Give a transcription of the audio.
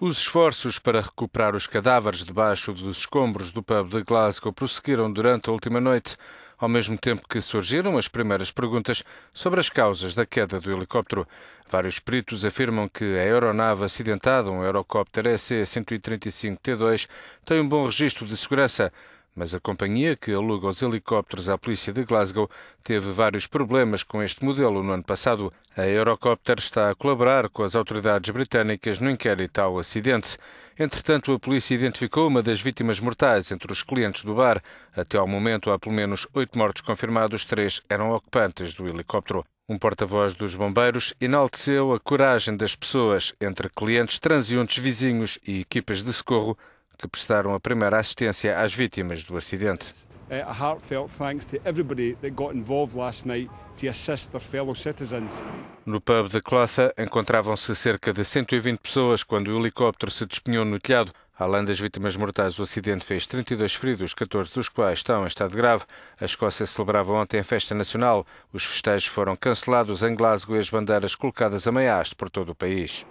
Os esforços para recuperar os cadáveres debaixo dos escombros do pub de Glasgow prosseguiram durante a última noite, ao mesmo tempo que surgiram as primeiras perguntas sobre as causas da queda do helicóptero. Vários peritos afirmam que a aeronave acidentada, um aerocóptero EC-135-T2, tem um bom registro de segurança, mas a companhia que aluga os helicópteros à polícia de Glasgow teve vários problemas com este modelo no ano passado. A Eurocopter está a colaborar com as autoridades britânicas no inquérito ao acidente. Entretanto, a polícia identificou uma das vítimas mortais entre os clientes do bar. Até ao momento, há pelo menos oito mortos confirmados, três eram ocupantes do helicóptero. Um porta-voz dos bombeiros enalteceu a coragem das pessoas, entre clientes, transeuntes, vizinhos e equipas de socorro, que prestaram a primeira assistência às vítimas do acidente. No pub de Clotha encontravam-se cerca de 120 pessoas quando o helicóptero se despenhou no telhado. Além das vítimas mortais, o acidente fez 32 feridos, 14 dos quais estão em estado grave. A Escócia celebrava ontem a festa nacional. Os festejos foram cancelados em Glasgow e as bandeiras colocadas a meiaste por todo o país.